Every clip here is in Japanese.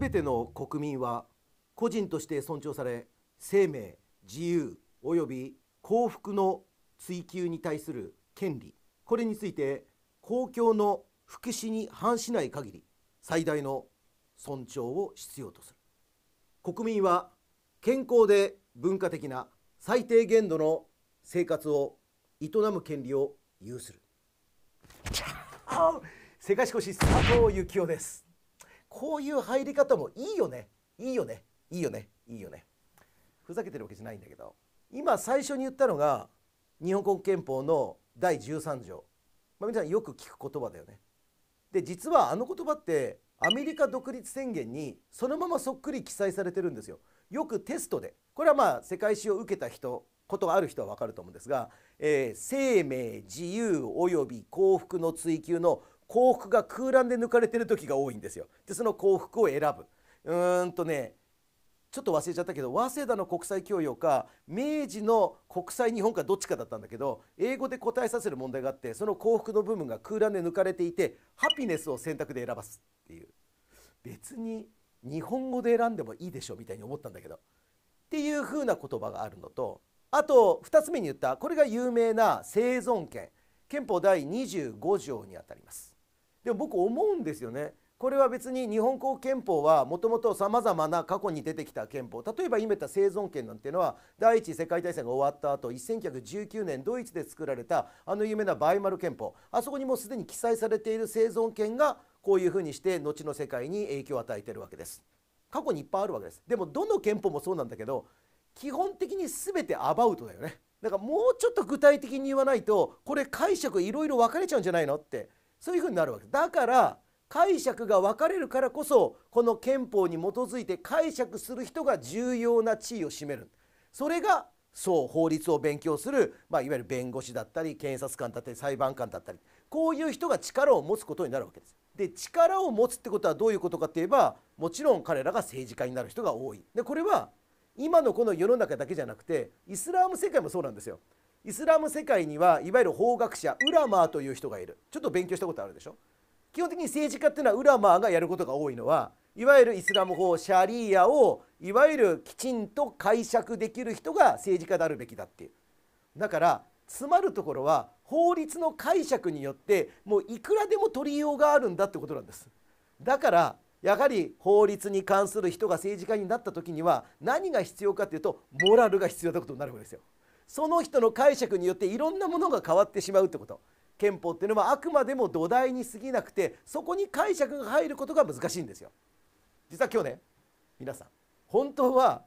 全ての国民は個人として尊重され生命自由及び幸福の追求に対する権利これについて公共の福祉に反しない限り最大の尊重を必要とする国民は健康で文化的な最低限度の生活を営む権利を有する世界史講師佐藤幸雄ですこういう入り方もいいよねいいよねいいよねいいよねふざけてるわけじゃないんだけど今最初に言ったのが日本国憲法の第13条、まあ、皆さんよく聞く言葉だよね。で実はあの言葉ってアメリカ独立宣言にそのままそっくり記載されてるんですよ。よくテストでこれはまあ世界史を受けた人ことがある人は分かると思うんですが、えー、生命自由及び幸福の追求の幸福が空欄で抜かれてる時が多いんですよ。でその幸福を選ぶ。うーんとねちょっと忘れちゃったけど早稲田の国際教養か明治の国際日本かどっちかだったんだけど英語で答えさせる問題があってその幸福の部分が空欄で抜かれていてハピネスを選択で選ばすっていう別に日本語で選んでもいいでしょみたいに思ったんだけどっていう風な言葉があるのとあと2つ目に言ったこれが有名な生存権憲法第25条にあたります。でも僕思うんですよねこれは別に日本国憲法はもともとさまざまな過去に出てきた憲法例えば今言った生存権なんていうのは第一次世界大戦が終わった後1919年ドイツで作られたあの有名なバイマル憲法あそこにもうすでに記載されている生存権がこういうふうにして後の世界に影響を与えてるわけです過去にいっぱいあるわけですでもどの憲法もそうなんだけど基本的に全てアバウトだよねだからもうちょっと具体的に言わないとこれ解釈いろいろ分かれちゃうんじゃないのってそういうふうになるわけです。だから解釈が分かれるからこそこの憲法に基づいて解釈する人が重要な地位を占めるそれがそう法律を勉強する、まあ、いわゆる弁護士だったり検察官だったり裁判官だったりこういう人が力を持つことになるわけです。で力を持つってことはどういうことかといえばもちろん彼らが政治家になる人が多い。でこれは今のこの世の中だけじゃなくてイスラーム世界もそうなんですよ。イスラム世界にはいわゆる法学者ウラマーという人がいるちょっと勉強したことあるでしょ基本的に政治家っていうのはウラマーがやることが多いのはいわゆるイスラム法シャリーアをいわゆるきちんと解釈できる人が政治家であるべきだっていうだから詰まるところは法律の解釈によってもういくらでも取りようがあるんだってことなんですだからやはり法律に関する人が政治家になった時には何が必要かというとモラルが必要なことになるわけですよ。その人の解釈によっていろんなものが変わってしまうってこと憲法っていうのはあくまでも土台に過ぎなくてそこに解釈が入ることが難しいんですよ実は今日ね皆さん本当は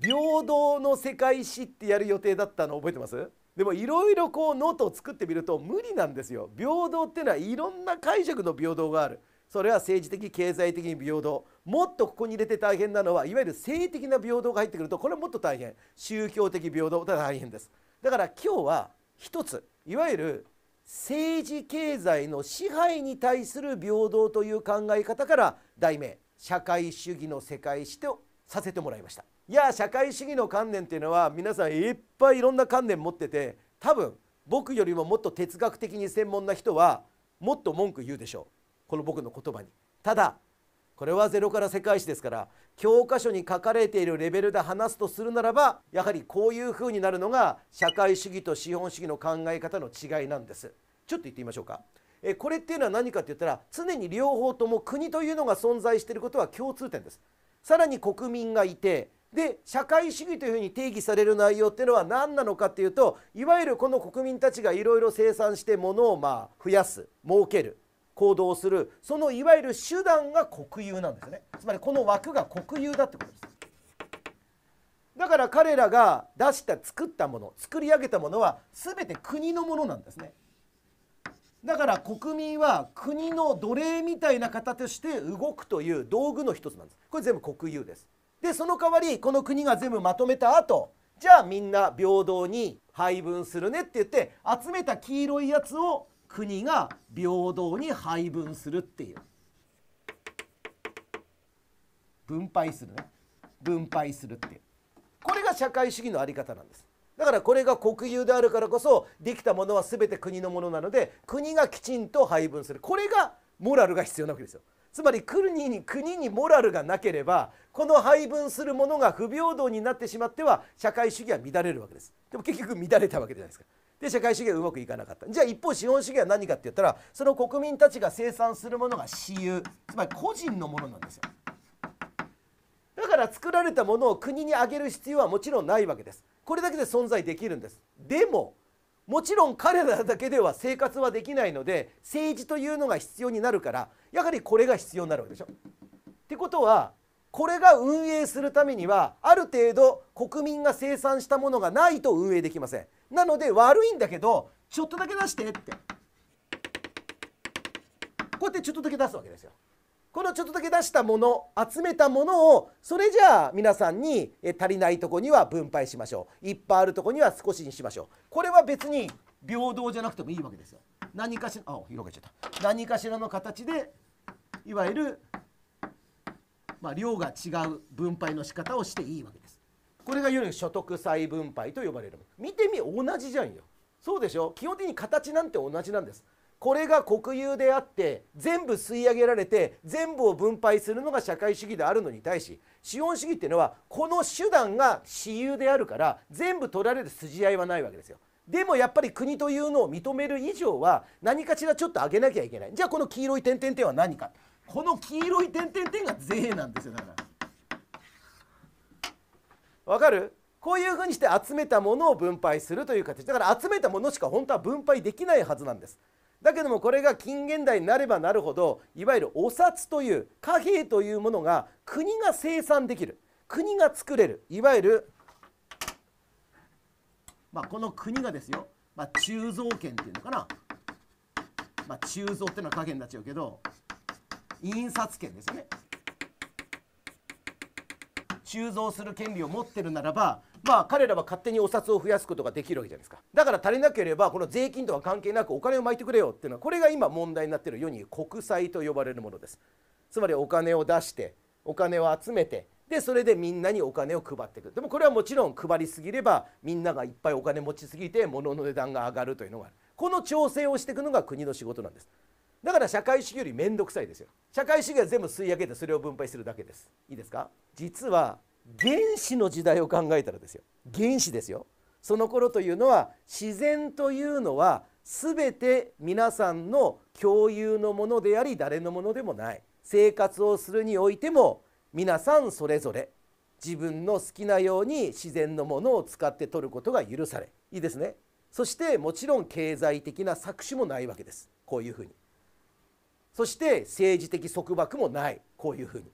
平等の世界史ってやる予定だったの覚えてますでもいろいろこうノートを作ってみると無理なんですよ平等っていうのはいろんな解釈の平等があるそれは政治的経済的に平等もっとここに入れて大変なのはいわゆる性的な平等が入ってくるとこれはもっと大変宗教的平等が大変ですだから今日は一ついわゆる政治経済の支配に対する平等という考え方から題名社会主義の世界史とさせてもらいましたいや社会主義の観念っていうのは皆さんいっぱいいろんな観念持ってて多分僕よりももっと哲学的に専門な人はもっと文句言うでしょうこの僕の言葉にただこれはゼロから世界史ですから教科書に書かれているレベルで話すとするならばやはりこういう風になるのが社会主義と資本主義の考え方の違いなんですちょっと言ってみましょうかえこれっていうのは何かって言ったら常に両方とも国というのが存在していることは共通点ですさらに国民がいてで社会主義というふうに定義される内容っていうのは何なのかっていうといわゆるこの国民たちがいろいろ生産して物をまあ増やす儲ける行動するそのいわゆる手段が国有なんですねつまりこの枠が国有だってことですだから彼らが出した作ったもの作り上げたものは全て国のものなんですねだから国民は国の奴隷みたいな方として動くという道具の一つなんですこれ全部国有ですでその代わりこの国が全部まとめた後じゃあみんな平等に配分するねって言って集めた黄色いやつを国が平等に配分するっていう分配するね分配するっていうこれが社会主義のあり方なんですだからこれが国有であるからこそできたものは全て国のものなので国がきちんと配分するこれがモラルが必要なわけですよつまり国に国にモラルがなければこの配分するものが不平等になってしまっては社会主義は乱れるわけですでも結局乱れたわけじゃないですかで社会主義はうまくいかなかったじゃあ一方資本主義は何かって言ったらその国民たちが生産するものが私有つまり個人のものなんですよだから作られたものを国にあげる必要はもちろんないわけですこれだけで存在できるんですでももちろん彼らだけでは生活はできないので政治というのが必要になるからやはりこれが必要になるわけでしょってことはこれが運営するためにはある程度国民が生産したものがないと運営できませんなので悪いんだけどちょっとだけ出してってこうやってちょっとだけ出すわけですよ。このちょっとだけ出したもの集めたものをそれじゃあ皆さんに足りないとこには分配しましょういっぱいあるとこには少しにしましょうこれは別に平等じゃなくてもいいわけですよ何かしらあ広げちゃった何かしらの形でいわゆる、まあ、量が違う分配の仕方をしていいわけです。これがいわゆる所得再分配と呼ばれる見てみ同じじゃんよそうでしょ基本的に形なんて同じなんですこれが国有であって全部吸い上げられて全部を分配するのが社会主義であるのに対し資本主義っていうのはこの手段が私有であるから全部取られる筋合いはないわけですよでもやっぱり国というのを認める以上は何かしらちょっと上げなきゃいけないじゃあこの黄色い点々点は何かこの黄色い点々点が税なんですよだからわかるこういうふうにして集めたものを分配するという形だから集めたものしか本当は分配できないはずなんですだけどもこれが近現代になればなるほどいわゆるお札という貨幣というものが国が生産できる国が作れるいわゆる、まあ、この国がですよ、まあ、鋳造権っていうのかな、まあ、鋳造っていうのは加減になっちゃうけど印刷権ですよね鋳造する権利を持ってるならばまあ彼らは勝手にお札を増やすことができるわけじゃないですかだから足りなければこの税金とは関係なくお金を巻いてくれよっていうのはこれが今問題になってる世に国債と呼ばれるものですつまりお金を出してお金を集めてでそれでみんなにお金を配っていくでもこれはもちろん配りすぎればみんながいっぱいお金持ちすぎて物の値段が上がるというのがあるこの調整をしていくのが国の仕事なんですだから社会主義より面倒くさいですよ社会主義は全部吸い上げてそれを分配するだけですいいですか実は原始の時代を考えたらですよ原始ですよその頃というのは自然というのは全て皆さんの共有のものであり誰のものでもない生活をするにおいても皆さんそれぞれ自分の好きなように自然のものを使って取ることが許されいいですねそしてもちろん経済的な搾取もないわけですこういうふうにそして政治的束縛もないこういうふうに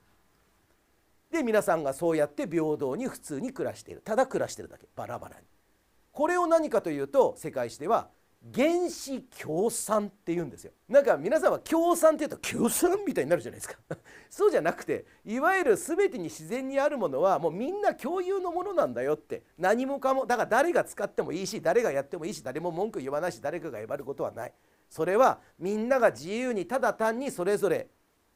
で皆さんがそうやって平等に普通に暮らしているただ暮らしてるだけバラバラにこれを何かというと世界史では原子共産って言うんですよなんか皆さんは共産って言うと共産みたいになるじゃないですか そうじゃなくていわゆる全てに自然にあるものはもうみんな共有のものなんだよって何もかもだから誰が使ってもいいし誰がやってもいいし誰も文句言わないし誰かが威張ることはないそれはみんなが自由にただ単にそれぞれ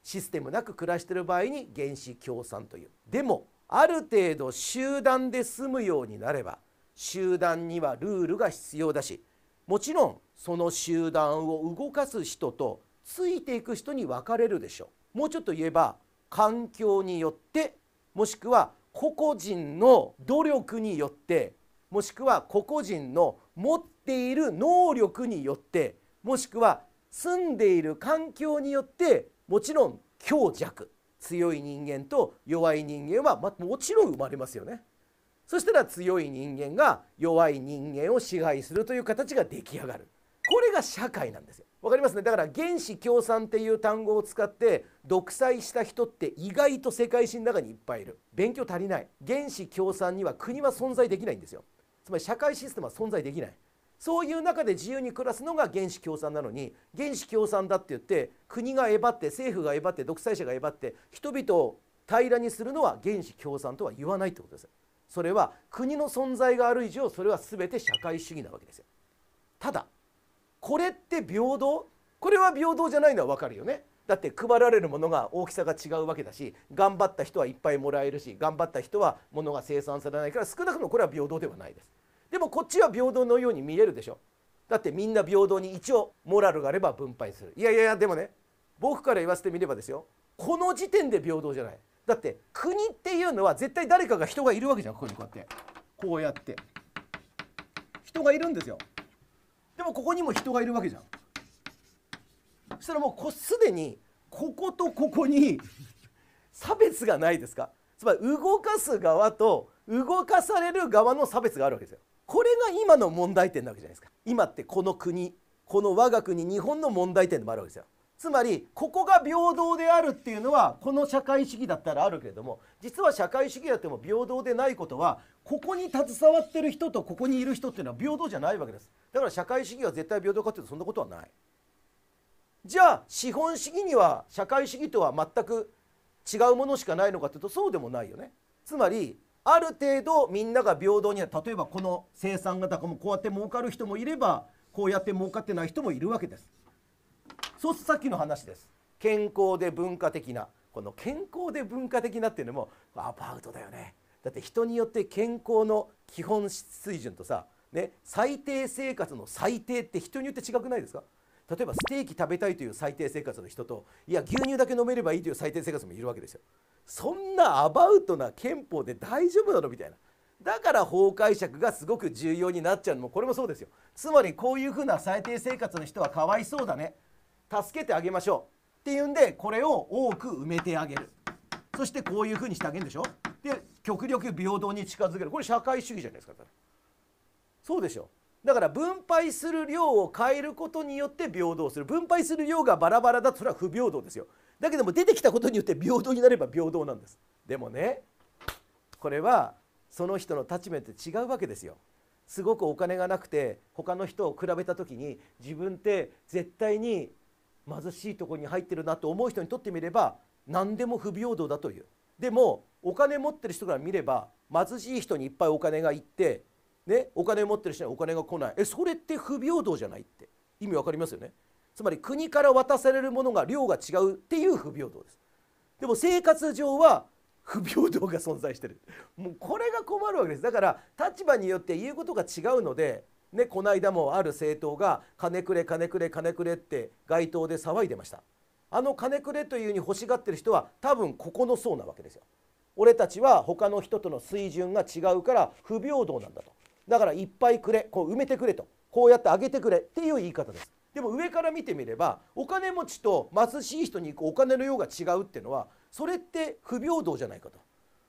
システムなく暮らしてる場合に原始共産というでもある程度集団で済むようになれば集団にはルールが必要だしもちろんその集団を動かす人とついていく人に分かれるでしょうもうちょっと言えば環境によってもしくは個々人の努力によってもしくは個々人の持っている能力によってもしくは住んでいる環境によってもちろん強弱強い人間と弱い人間は、ま、もちろん生まれますよね。そしたら強い人間が弱い人間を支配するという形が出来上がる。これが社会なんですよ。わかりますねだから原始共産っていう単語を使って独裁した人って意外と世界史の中にいっぱいいる勉強足りない原子共産には国は存在できないんですよつまり社会システムは存在できないそういう中で自由に暮らすのが原始共産なのに原始共産だって言って国がえばって政府がえばって独裁者がえばって人々を平らにするのは原始共産とは言わないってことですそれは国の存在がある以上それは全て社会主義なわけですよただこれって平等これは平等じゃないのは分かるよねだって配られるものが大きさが違うわけだし頑張った人はいっぱいもらえるし頑張った人はものが生産されないから少なくともこれは平等ではないですでもこっちは平等のように見えるでしょだってみんな平等に一応モラルがあれば分配するいやいやいやでもね僕から言わせてみればですよこの時点で平等じゃないだって国っていうのは絶対誰かが人がいるわけじゃんここにこうやってこうやって人がいるんですよでもここにも人がいるわけじゃんそしたらもうこすでにこことここに 差別がないですかつまり動かす側と動かされる側の差別があるわけですよこれが今の問題点なわけじゃないですか今ってこの国この我が国日本の問題点でもあるわけですよつまりここが平等であるっていうのはこの社会主義だったらあるけれども実は社会主義だっても平等でないことはここに携わってる人とここにいる人っていうのは平等じゃないわけですだから社会主義は絶対平等かっていうとそんなことはないじゃあ資本主義には社会主義とは全く違うものしかないのかっていうとそうでもないよねつまりある程度みんなが平等に例えばこの生産型もこうやって儲かる人もいればこうやって儲かってない人もいるわけですそうするとさっきの話です健康で文化的なこの健康で文化的なっていうのもアパウトだよねだって人によって健康の基本水準とさ、ね、最低生活の最低って人によって違くないですか例えばステーキ食べたいという最低生活の人といや牛乳だけ飲めればいいという最低生活もいるわけですよそんなアバウトな憲法で大丈夫なのみたいなだから法解釈がすごく重要になっちゃうのもこれもそうですよつまりこういうふうな最低生活の人はかわいそうだね助けてあげましょうっていうんでこれを多く埋めてあげるそしてこういうふうにしてあげるんでしょで極力平等に近づけるこれ社会主義じゃないですかそうでしょだから分配する量を変えることによって平等する分配する量がバラバラだとそれは不平等ですよだけども出てきたことによって平等になれば平等なんですでもねこれはその人の立場って違うわけですよすごくお金がなくて他の人を比べた時に自分って絶対に貧しいとこに入ってるなと思う人にとってみれば何でも不平等だというでもお金持ってる人から見れば貧しい人にいっぱいお金がいって、ね、お金持ってる人にお金が来ないえそれって不平等じゃないって意味わかりますよねつまり国から渡されるものが量が違うっていう不平等ですでも生活上は不平等が存在してるもうこれが困るわけですだから立場によって言うことが違うのでねこの間もある政党が金くれ金くれ金くれって街頭で騒いでましたあの金くれというように欲しがってる人は多分ここの層なわけですよ俺たちは他の人との水準が違うから不平等なんだとだからいっぱいくれこう埋めてくれとこうやってあげてくれっていう言い方ですでも上から見てみればお金持ちと貧しい人に行くお金の量が違うっていうのはそれって不平等じゃないかと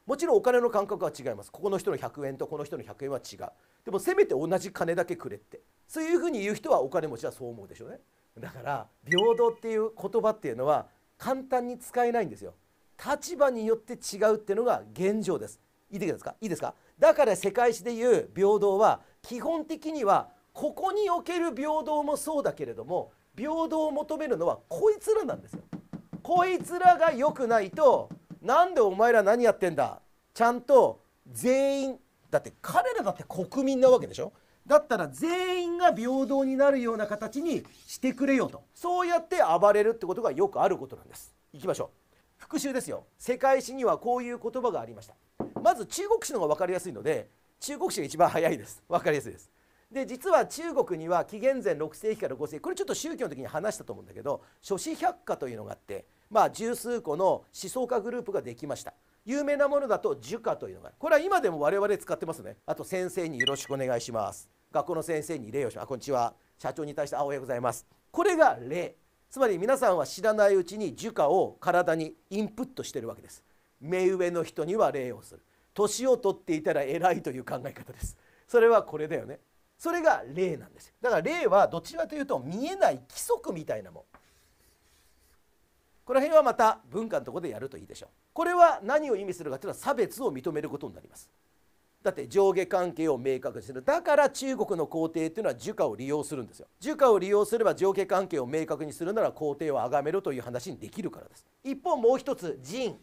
もちろんお金の感覚は違いますここの人の100円とこの人の100円は違うでもせめて同じ金だけくれってそういうふうに言う人はお金持ちはそう思うでしょうねだから平等っていう言葉っていうのは簡単に使えないんですよ立場によって違うっていうのが現状ですいいですかいいですかだから世界史でいう平等は基本的にはここにおける平等もそうだけれども平等を求めるのはこいつらなんですよ。こいつらが良くないとなんでお前ら何やってんだちゃんと全員だって彼らだって国民なわけでしょだったら全員が平等になるような形にしてくれよとそうやって暴れるってことがよくあることなんですいきましょう復習ですよ世界史にはこういう言葉がありましたまず中国史の方が分かりやすいので中国史が一番早いです分かりやすいですで実は中国には紀元前6世紀から5世紀これちょっと宗教の時に話したと思うんだけど諸子百科というのがあって、まあ、十数個の思想家グループができました有名なものだと儒家というのがこれは今でも我々使ってますねあと先生によろしくお願いします学校の先生に礼をしますこんにちは社長に対してあおはようございますこれが礼つまり皆さんは知らないうちに儒家を体にインプットしてるわけです目上の人には礼をする年を取っていたら偉いという考え方ですそれはこれだよねそれが例なんですだから霊はどちらかというと見えない規則みたいなもんこの辺はまた文化のとこでやるといいでしょうこれは何を意味するかというのは差別を認めることになりますだって上下関係を明確にするだから中国の皇帝っていうのは儒家を利用するんですよ儒家を利用すれば上下関係を明確にするなら皇帝を崇めろという話にできるからです一方もう一つ人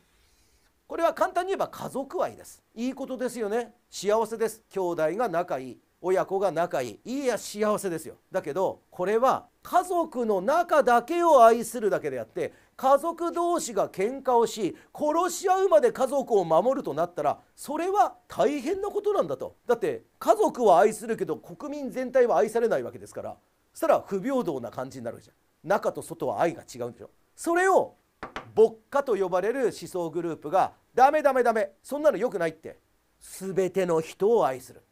これは簡単に言えば家族愛ですいいことですよね幸せです兄弟が仲いい親子が仲いいいや幸せですよだけどこれは家族の中だけを愛するだけであって家族同士が喧嘩をし殺し合うまで家族を守るとなったらそれは大変なことなんだとだって家族は愛するけど国民全体は愛されないわけですからそしたら不平等な感じになるじゃん中と外は愛が違うんでしょそれを牧歌と呼ばれる思想グループがダメダメダメそんなの良くないって全ての人を愛する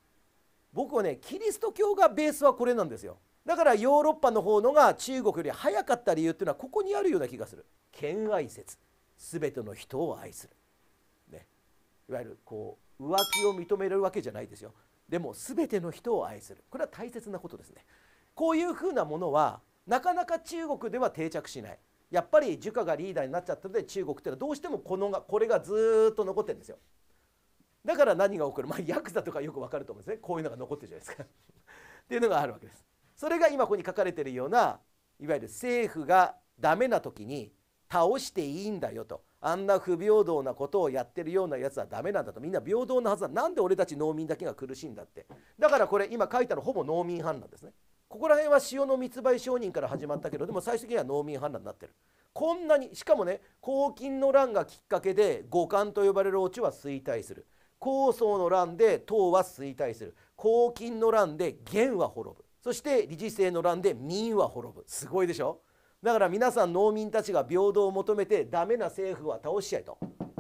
僕はねキリスト教がベースはこれなんですよだからヨーロッパの方のが中国より早かった理由っていうのはここにあるような気がする兼愛説全ての人を愛する、ね、いわゆるこう浮気を認めるわけじゃないですよでも全ての人を愛するこれは大切なことですねこういうふうなものはなかなか中国では定着しないやっぱり儒家がリーダーになっちゃったので中国っていうのはどうしてもこのがこれがずっと残ってるんですよだから何が起こる、まあ、ヤクザとかよく分かると思うんですねこういうのが残ってるじゃないですか っていうのがあるわけですそれが今ここに書かれてるようないわゆる政府がダメな時に倒していいんだよとあんな不平等なことをやってるようなやつはダメなんだとみんな平等なはずだなんで俺たち農民だけが苦しいんだってだからこれ今書いたのほぼ農民反乱ですねここら辺は塩の密売承認から始まったけどでも最終的には農民反乱になってるこんなにしかもね公金の乱がきっかけで五感と呼ばれるお家は衰退する高層の乱で党は衰退する黄金の乱で元は滅ぶそして理事制の乱で民は滅ぶすごいでしょだから皆さん農民たちが平等を求めてダメな政府は倒しちゃえと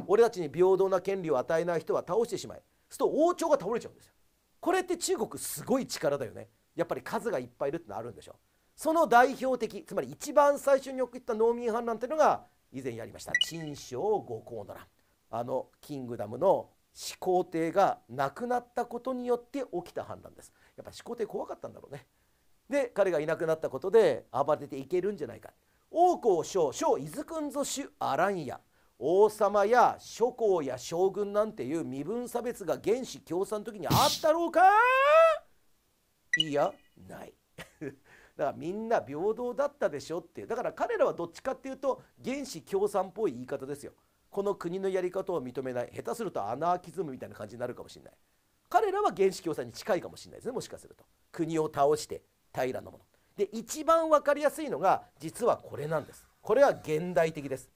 俺たちに平等な権利を与えない人は倒してしまえそうすると王朝が倒れちゃうんですよこれって中国すごい力だよねやっぱり数がいっぱいいるってのあるんでしょその代表的つまり一番最初に送った農民反乱っていうのが以前やりました陳章五行の乱あのキングダムの始皇帝が亡くなったことによって起きた判断ですやっぱ始皇帝怖かったんだろうねで彼がいなくなったことで暴れていけるんじゃないか王侯将将伊豆君ぞ主アランや王様や諸侯や将軍なんていう身分差別が原始共産の時にあったろうかいやない だからみんな平等だったでしょっていうだから彼らはどっちかっていうと原始共産っぽい言い方ですよこの国のやり方を認めない下手するとアナーキズムみたいな感じになるかもしれない彼らは原始共産に近いかもしれないですねもしかすると国を倒して平らなもので一番分かりやすいのが実はこれなんですこれは現代的です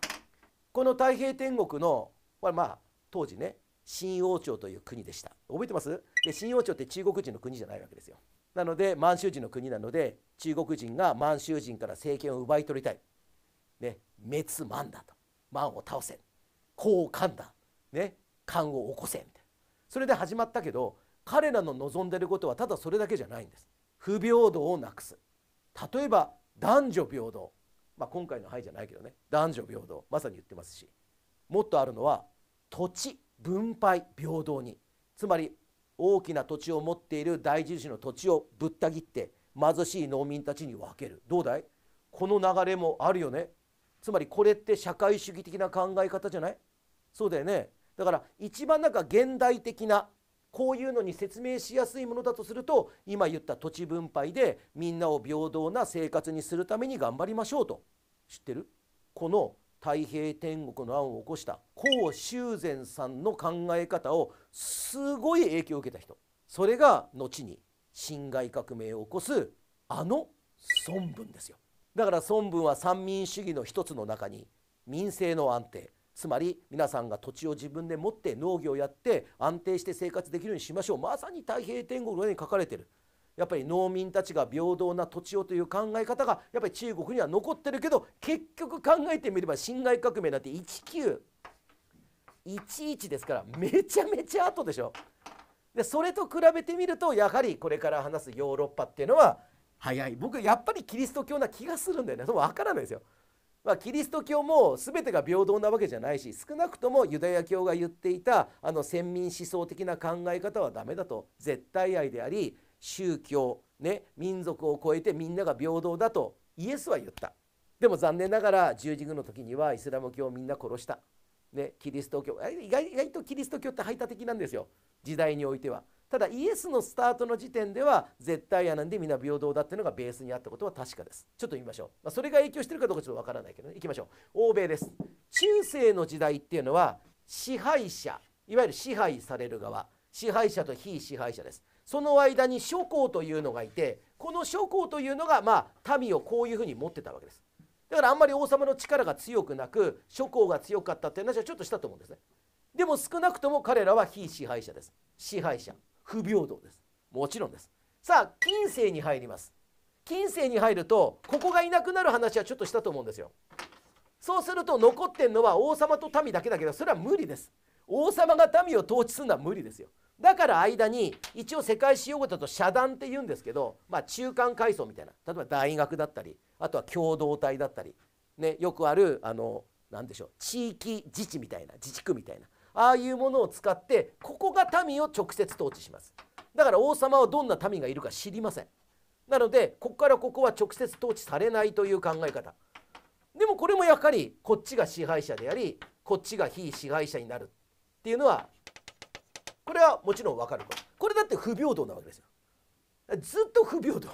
この太平天国のこれまあ当時ね新王朝という国でした覚えてますで新王朝って中国人の国じゃないわけですよなので満州人の国なので中国人が満州人から政権を奪い取りたい、ね、滅満だと満を倒せこう噛んだ、ね、勘を起こせみたいなそれで始まったけど彼らの望んでることはただそれだけじゃないんです不平等をなくす例えば男女平等、まあ、今回の「はい」じゃないけどね男女平等まさに言ってますしもっとあるのは土地分配平等につまり大きな土地を持っている大地主の土地をぶった切って貧しい農民たちに分けるどうだいこの流れもあるよねつまりこれって社会主義的な考え方じゃないそうだよねだから一番なんか現代的なこういうのに説明しやすいものだとすると今言った土地分配でみんなを平等な生活にするために頑張りましょうと知ってるこの太平天国の案を起こした江修禅さんの考え方をすごい影響を受けた人それが後に侵害革命を起こすあの孫文ですよだから孫文は三民主義の一つの中に民政の安定つまり皆さんが土地を自分で持って農業をやって安定して生活できるようにしましょうまさに太平天国のうに書かれてるやっぱり農民たちが平等な土地をという考え方がやっぱり中国には残ってるけど結局考えてみれば侵害革命なんて1911ですからめちゃめちゃ後でしょでそれと比べてみるとやはりこれから話すヨーロッパっていうのは早い僕やっぱりキリスト教な気がするんだよね分からないですよまあ、キリスト教も全てが平等なわけじゃないし少なくともユダヤ教が言っていたあの先民思想的な考え方はダメだと絶対愛であり宗教、ね、民族を超えてみんなが平等だとイエスは言ったでも残念ながら十字軍の時にはイスラム教をみんな殺した、ね、キリスト教意外意外とキリスト教って排他的なんですよ時代においては。ただイエスのスタートの時点では絶対やなんで皆平等だっていうのがベースにあったことは確かです。ちょっと言いましょう。まあ、それが影響してるかどうかちょっとわからないけどね。いきましょう。欧米です。中世の時代っていうのは支配者、いわゆる支配される側、支配者と非支配者です。その間に諸侯というのがいて、この諸侯というのがまあ民をこういうふうに持ってたわけです。だからあんまり王様の力が強くなく諸侯が強かったっていう話はちょっとしたと思うんですね。でも少なくとも彼らは非支配者です。支配者。不平等ですもちろんですさあ近世に入ります近世に入るとここがいなくなる話はちょっとしたと思うんですよそうすると残ってんのは王様と民だけだけどそれは無理です王様が民を統治するのは無理ですよだから間に一応世界史用語だと遮断って言うんですけど、まあ、中間階層みたいな例えば大学だったりあとは共同体だったり、ね、よくあるあの何でしょう地域自治みたいな自治区みたいなああいうものを使ってここが民を直接統治しますだから王様はどんな民がいるか知りませんなのでここからここは直接統治されないという考え方でもこれもやはりこっちが支配者でありこっちが非支配者になるっていうのはこれはもちろん分かることこれだって不平等なわけですよずっと不平等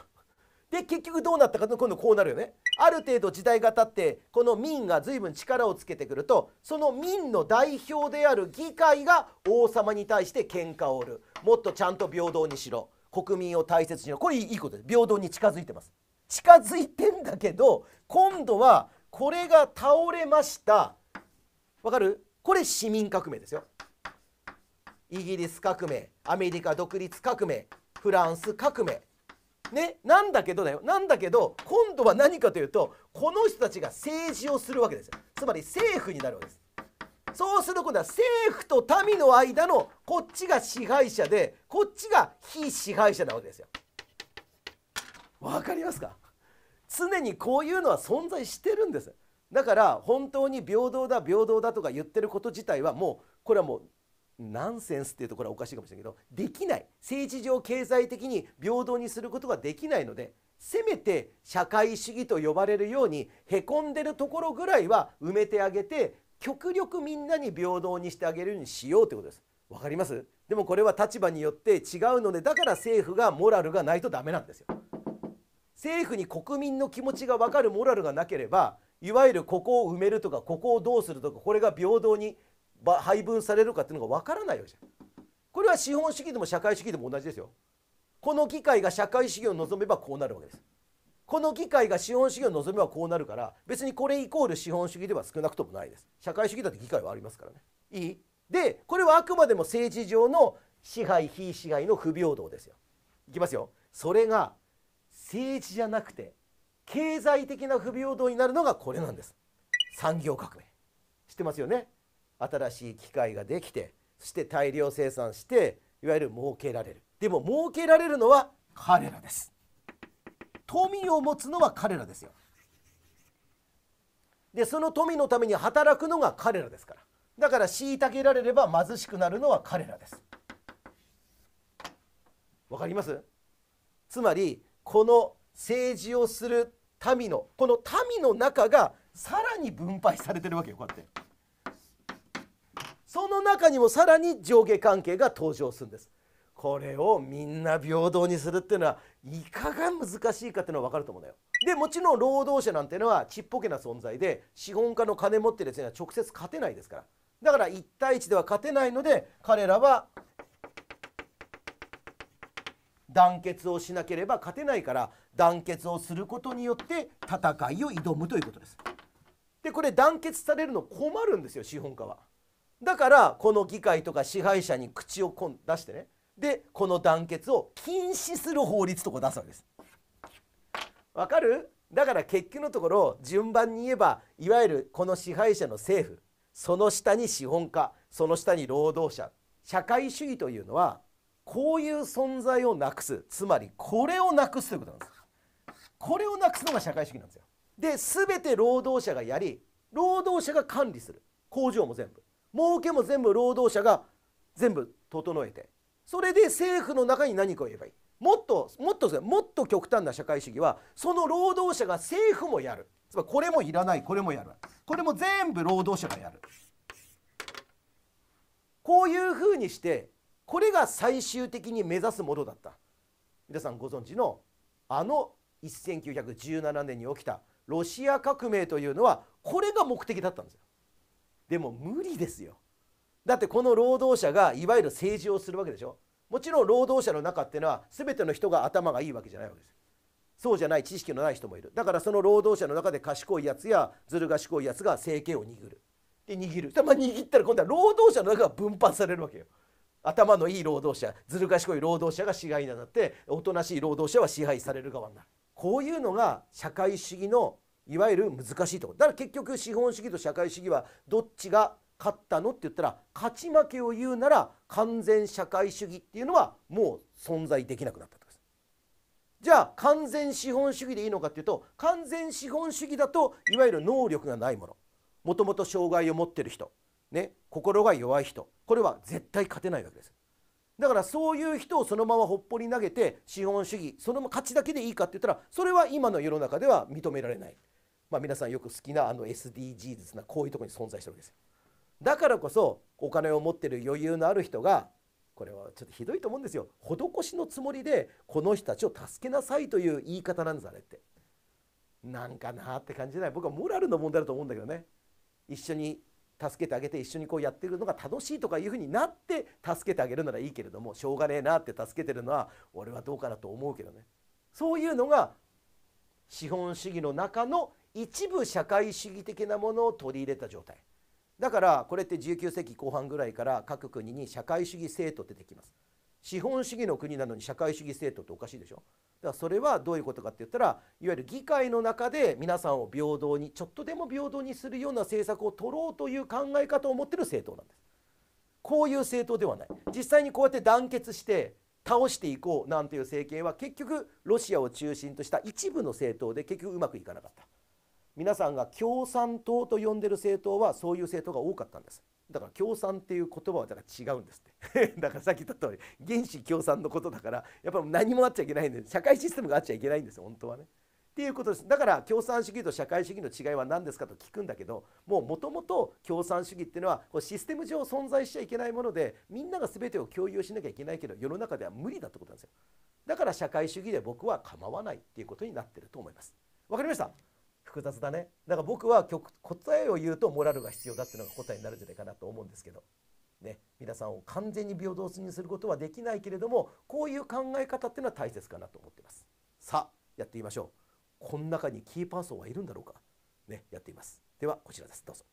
で結局どうなったかと今度こうなるよねある程度時代が経ってこの民が随分力をつけてくるとその民の代表である議会が王様に対して喧嘩を売るもっとちゃんと平等にしろ国民を大切にしろこれいいことです平等に近づいてます近づいてんだけど今度はこれが倒れましたわかるこれ市民革命ですよイギリス革命アメリカ独立革命フランス革命ね、なんだけどだよなんだけど今度は何かというとこの人たちが政治をするわけですつまり政府になるわけですそうすると今度は政府と民の間のこっちが支配者でこっちが非支配者なわけですよわかりますか常にこういうのは存在してるんですだから本当に平等だ平等だとか言ってること自体はもうこれはもうナンセンスっていうところはおかしいかもしれないけどできない政治上経済的に平等にすることができないのでせめて社会主義と呼ばれるようにへこんでるところぐらいは埋めてあげて極力みんなに平等にしてあげるようにしようということです。わかりますでもこれは立場によって違うのでだから政府がモラルがないとダメなんですよ。政府に国民の気持ちがわかるモラルがなければいわゆるここを埋めるとかここをどうするとかこれが平等に配分されるかっていうのが分からないわけじゃん。これは資本主義でも社会主義でも同じですよ。この機会が社会主義を望めばこうなるわけです。この議会が資本主義を望めばこうなるから別にこれイコール資本主義では少なくともないです。社会主義だって議会はありますからね。いいでこれはあくまでも政治上の支配非支配の不平等ですよ。いきますよ。それが政治じゃなくて経済的な不平等になるのがこれなんです。産業革命。知ってますよね。新しい機械ができてそして大量生産していわゆる儲けられるでも儲けられるのは彼らです富を持つのは彼らですよでその富のために働くのが彼らですからだから虐げられれば貧しくなるのは彼らですわかりますつまりこの政治をする民のこの民の中がさらに分配されてるわけよこうやってその中にもさらに上下関係が登場するんですこれをみんな平等にするっていうのはいかが難しいかっていうのは分かると思うんだよでもちろん労働者なんていうのはちっぽけな存在で資本家の金持ってるやつには直接勝てないですからだから1対1では勝てないので彼らは団結をしなければ勝てないから団結をすることによって戦いを挑むということです。でこれ団結されるの困るんですよ資本家は。だからこの議会とか支配者に口を出してねでこの団結を禁止する法律とか出すわけです。わかるだから結局のところ順番に言えばいわゆるこの支配者の政府その下に資本家その下に労働者社会主義というのはこういう存在をなくすつまりこれをなくすということなんですこれをなくすのが社会主義なんですよで全て労働者がやり労働者が管理する工場も全部儲けも全部労働者が全部整えてそれで政府の中に何かを言えばいいもっともっともっと極端な社会主義はその労働者が政府もやるつまりこれもいらないこれもやるこれも全部労働者がやるこういうふうにしてこれが最終的に目指すものだった皆さんご存知のあの1917年に起きたロシア革命というのはこれが目的だったんですよ。でも無理ですよだってこの労働者がいわゆる政治をするわけでしょもちろん労働者の中っていうのは全ての人が頭がいいわけじゃないわけですそうじゃない知識のない人もいるだからその労働者の中で賢いやつやずる賢いやつが政権を握るで握るまに握ったら今度は労働者の中が分配されるわけよ頭のいい労働者ずる賢い労働者が支配になっておとなしい労働者は支配される側になるこういうのが社会主義のいわゆる難しいところだから結局資本主義と社会主義はどっちが勝ったのって言ったら勝ち負けを言うなら完全社会主義っていうのはもう存在できなくなったとですじゃあ完全資本主義でいいのかっていうと完全資本主義だといわゆる能力がないものもともと障害を持ってる人、ね、心が弱い人これは絶対勝てないわけですだからそういう人をそのままほっぽり投げて資本主義その勝ちだけでいいかって言ったらそれは今の世の中では認められない。まあ、皆さんよく好きなあの SDGs なこういうとこに存在してるわけですよ。だからこそお金を持ってる余裕のある人がこれはちょっとひどいと思うんですよ施しのつもりでこの人たちを助けなさいという言い方なんですあれって。なんかなって感じじゃない僕はモラルの問題だと思うんだけどね一緒に助けてあげて一緒にこうやってるのが楽しいとかいうふうになって助けてあげるならいいけれどもしょうがねえなって助けてるのは俺はどうかなと思うけどねそういうのが資本主義の中の一部社会主義的なものを取り入れた状態だからこれって19世紀後半ぐらいから各国に社会主義政党出てきます資本主義の国なのに社会主義政党っておかしいでしょだからそれはどういうことかって言ったらいわゆる議会の中で皆さんを平等にちょっとでも平等にするような政策を取ろうという考え方を持ってる政党なんですこういう政党ではない実際にこうやって団結して倒していこうなんていう政権は結局ロシアを中心とした一部の政党で結局うまくいかなかった皆さんが共産党と呼んでる政党はそういう政党が多かったんですだから共産っていう言葉はだから違うんですって だからさっき言った通り原始共産のことだからやっぱり何もあっちゃいけないんで社会システムがあっちゃいけないんですよ本当はね。っていうことですだから共産主義と社会主義の違いは何ですかと聞くんだけどもうもともと共産主義っていうのはシステム上存在しちゃいけないものでみんなが全てを共有しなきゃいけないけど世の中では無理だってことなんですよだから社会主義で僕は構わないっていうことになってると思いますわかりました複雑だねだから僕は答えを言うとモラルが必要だっていうのが答えになるんじゃないかなと思うんですけど、ね、皆さんを完全に平等にすることはできないけれどもこういう考え方っていうのは大切かなと思っていますさあやってみましょうこの中にキーパーソンはいるんだろうかねやっていますではこちらですどうぞ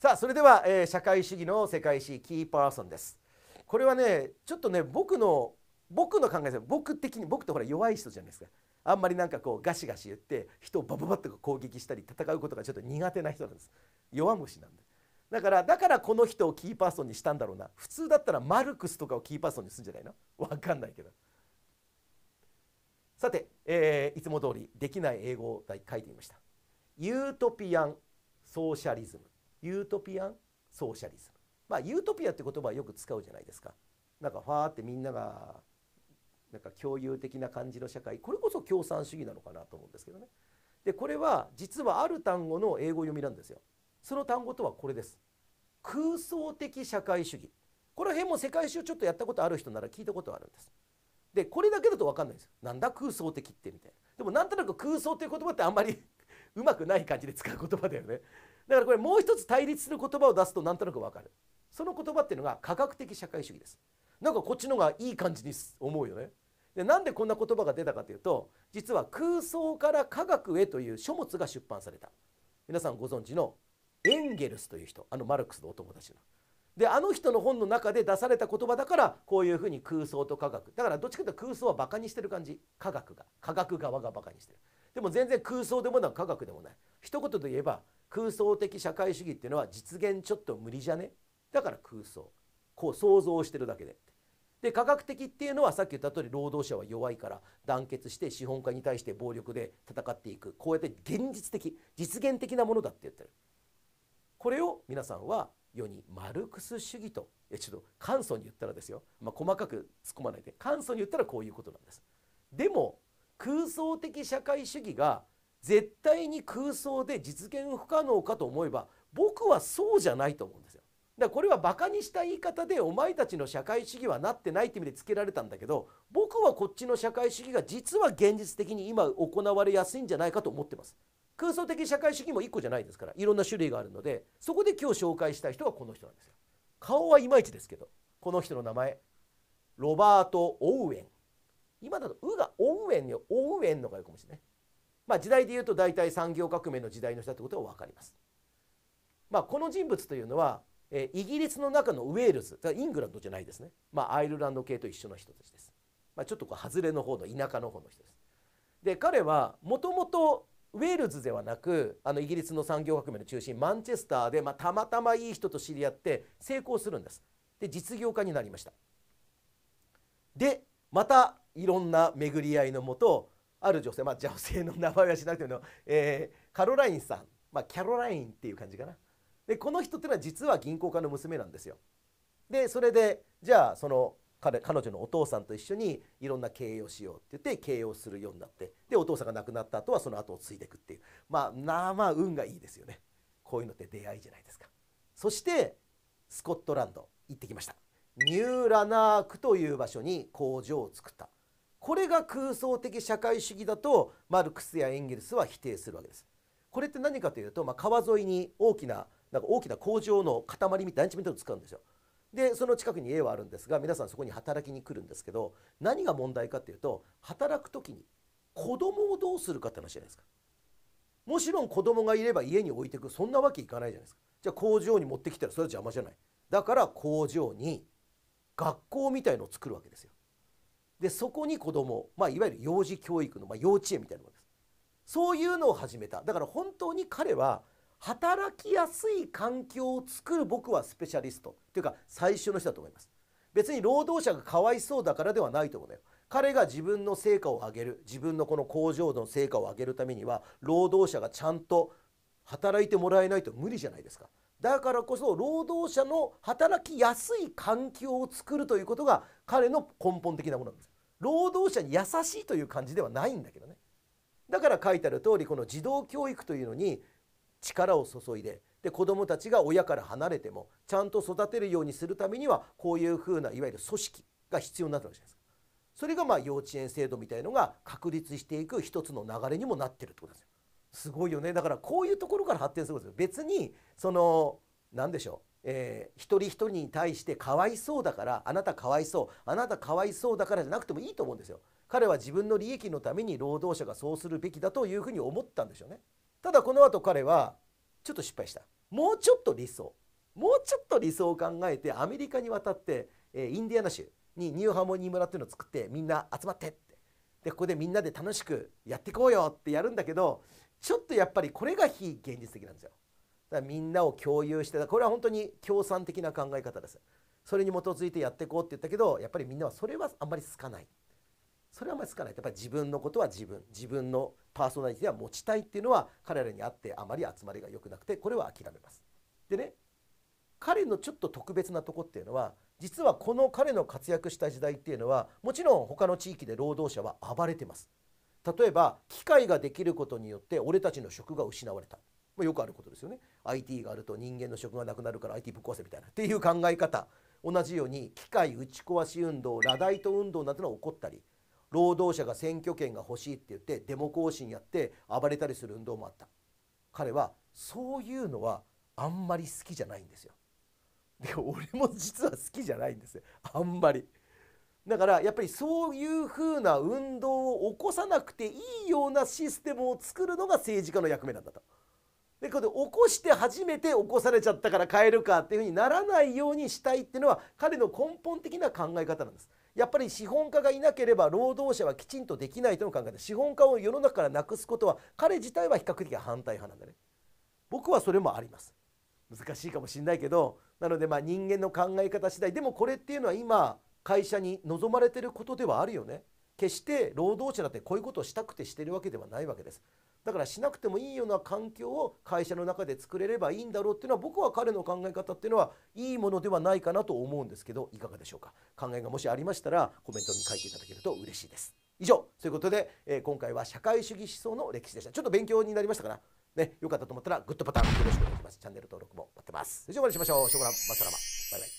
さあそれでは、えー、社会主義の世界史キーパーソンですこれはねちょっとね僕の僕の考えです僕的に僕ってほら弱い人じゃないですかあんまりなんかこうガシガシ言って人をバババッと攻撃したり戦うことがちょっと苦手な人なんです弱虫なんでだからだからこの人をキーパーソンにしたんだろうな普通だったらマルクスとかをキーパーソンにするんじゃないの分かんないけどさて、えー、いつも通りできない英語を書いてみましたユートピアンソーシャリズムユートピアンソーシャリズムまあユートピアって言葉はよく使うじゃないですかなんかファーってみんながなんか共有的な感じの社会これこそ共産主義なのかなと思うんですけどねでこれは実はある単語の英語読みなんですよその単語とはこれです空想的社会主義この辺も世界史をちょっとやったことある人なら聞いたことあるんですでこれだけだと分かんないんですよなんだ空想的ってみたいなでもなんとなく空想っていう言葉ってあんまり うまくない感じで使う言葉だよねだからこれもう一つ対立する言葉を出すとなんとなく分かるその言葉っていうのが科学的社会主義ですなんかこっちのがいい感じに思うよね。でなんでこんな言葉が出たかというと実は空想から科学へという書物が出版された皆さんご存知のエンゲルスという人あのマルクスのお友達の。であの人の本の中で出された言葉だからこういうふうに空想と科学だからどっちかというと空想はバカにしてる感じ科学が科学側がバカにしてるでも全然空想でもない科学でもない一言で言えば空想的社会主義っていうのは実現ちょっと無理じゃねだから空想こう想像してるだけでで科学的っていうのはさっき言った通り労働者は弱いから団結して資本家に対して暴力で戦っていくこうやって現実的実現的なものだって言ってるこれを皆さんは世にマルクス主義とえちょっと簡素に言ったらですよ、まあ、細かく突っ込まないで簡素に言ったらこういうことなんですでも空想的社会主義が絶対に空想で実現不可能かと思えば僕はそうじゃないと思うんですよだこれはバカにした言い方でお前たちの社会主義はなってないって意味でつけられたんだけど僕はこっちの社会主義が実は現実的に今行われやすいんじゃないかと思ってます空想的社会主義も1個じゃないですからいろんな種類があるのでそこで今日紹介したい人はこの人なんですよ顔はいまいちですけどこの人の名前ロバート・オウエン今だと「う」が「オウエン」に「オウエン」のがよくかもしれないまあ時代で言うと大体産業革命の時代の人だってことは分かりますまあこの人物というのはえイギリスの中のウェールズイングランドじゃないですね、まあ、アイルランド系と一緒の人たちです、まあ、ちょっとこう外れの方の田舎の方の人ですで彼はもともとウェールズではなくあのイギリスの産業革命の中心マンチェスターで、まあ、たまたまいい人と知り合って成功するんですで実業家になりましたでまたいろんな巡り合いのもとある女性まあ女性の名前はしなくても、えー、カロラインさん、まあ、キャロラインっていう感じかなでこの人っていうのは実は銀行家の娘なんですよ。でそれでじゃあその彼彼女のお父さんと一緒にいろんな経営をしようって言って経営をするようになってでお父さんが亡くなった後はその後を継いでいくっていうまあなあまあ運がいいですよねこういうのって出会いじゃないですかそしてスコットランド行ってきましたニューラナークという場所に工場を作ったこれが空想的社会主義だとマルクスやエンゲルスは否定するわけですこれって何かというと、まあ、川沿いに大きななんか大きな工場の塊みたいなアンチ使うんですよ。でその近くに家はあるんですが皆さんそこに働きに来るんですけど何が問題かっていうと働く時に子供をどうするかって話じゃないですか。もちろん子供がいれば家に置いていくそんなわけいかないじゃないですか。じゃあ工場に持ってきたらそれは邪魔じゃない。だから工場に学校みたいのを作るわけですよ。でそこに子供まあいわゆる幼児教育の、まあ、幼稚園みたいなものです。そういうのを始めた。だから本当に彼は働きやすい環境を作る僕はスペシャリストというか最初の人だと思います別に労働者がかわいそうだからではないと思うのよ彼が自分の成果を上げる自分のこの工場の成果を上げるためには労働者がちゃんと働いてもらえないと無理じゃないですかだからこそ労働者の働きやすい環境を作るということが彼の根本的なものなんです労働者に優しいという感じではないんだけどねだから書いてある通りこの児童教育というのに力を注いでで子どもたちが親から離れてもちゃんと育てるようにするためにはこういうふうないわゆる組織が必要になったわけじゃないですか。それがまあ幼稚園制度みたいのが確立していく一つの流れにもなってるってことですよ。すごいよねだからこういうところから発展するんですよ。別にその何でしょうえー、一人一人に対してかわいそうだからあなたかわいそうあなたかわいそうだからじゃなくてもいいと思うんですよ。彼は自分の利益のために労働者がそうするべきだというふうに思ったんでしょうね。ただこの後彼はちょっと失敗したもうちょっと理想もうちょっと理想を考えてアメリカに渡って、えインディアナ州にニューハーモニー村っていうのを作ってみんな集まってってでここでみんなで楽しくやっていこうよってやるんだけどちょっとやっぱりこれが非現実的なんですよ。だからみんなを共有してこれは本当に共産的な考え方です。それに基づいてやっていこうって言ったけどやっぱりみんなはそれはあんまり好かない。それはあんまりつかないやっぱり自分のことは自分自分のパーソナリティは持ちたいっていうのは彼らにあってあまり集まりが良くなくてこれは諦めます。でね彼のちょっと特別なとこっていうのは実はこの彼の活躍した時代っていうのはもちろん他の地域で労働者は暴れてます。例えば機械ができることによって俺たちの職が失われた、まよくあることですよね IT があると人間の職がなくなるから IT ぶっ壊せみたいなっていう考え方同じように機械打ち壊し運動ラダイト運動などの起こったり労働者が選挙権が欲しいって言ってデモ行進やって暴れたりする運動もあった彼はそういうのはあんまり好きじゃないんですよで俺も実は好きじゃないんですよあんまりだからやっぱりそういうふうな運動を起こさなくていいようなシステムを作るのが政治家の役目なんだと。でこれで起こして初めて起こされちゃったから変えるかっていうふうにならないようにしたいっていうのは彼の根本的な考え方なんです。やっぱり資本家がいなければ労働者はきちんとできないとの考えで資本家を世の中からなくすことは彼自体は比較的反対派なんだね僕はそれもあります難しいかもしれないけどなのでま人間の考え方次第でもこれっていうのは今会社に望まれてることではあるよね決して労働者だってこういうことをしたくてしてるわけではないわけですだからしなくてもいいような環境を会社の中で作れればいいんだろうっていうのは僕は彼の考え方っていうのはいいものではないかなと思うんですけどいかがでしょうか考えがもしありましたらコメントに書いていただけると嬉しいです以上ということで、えー、今回は社会主義思想の歴史でしたちょっと勉強になりましたかなね、よかったと思ったらグッドボタンよろしくお願いしますチャンネル登録も待ってます以上までしましょうショコランマサラバイバイ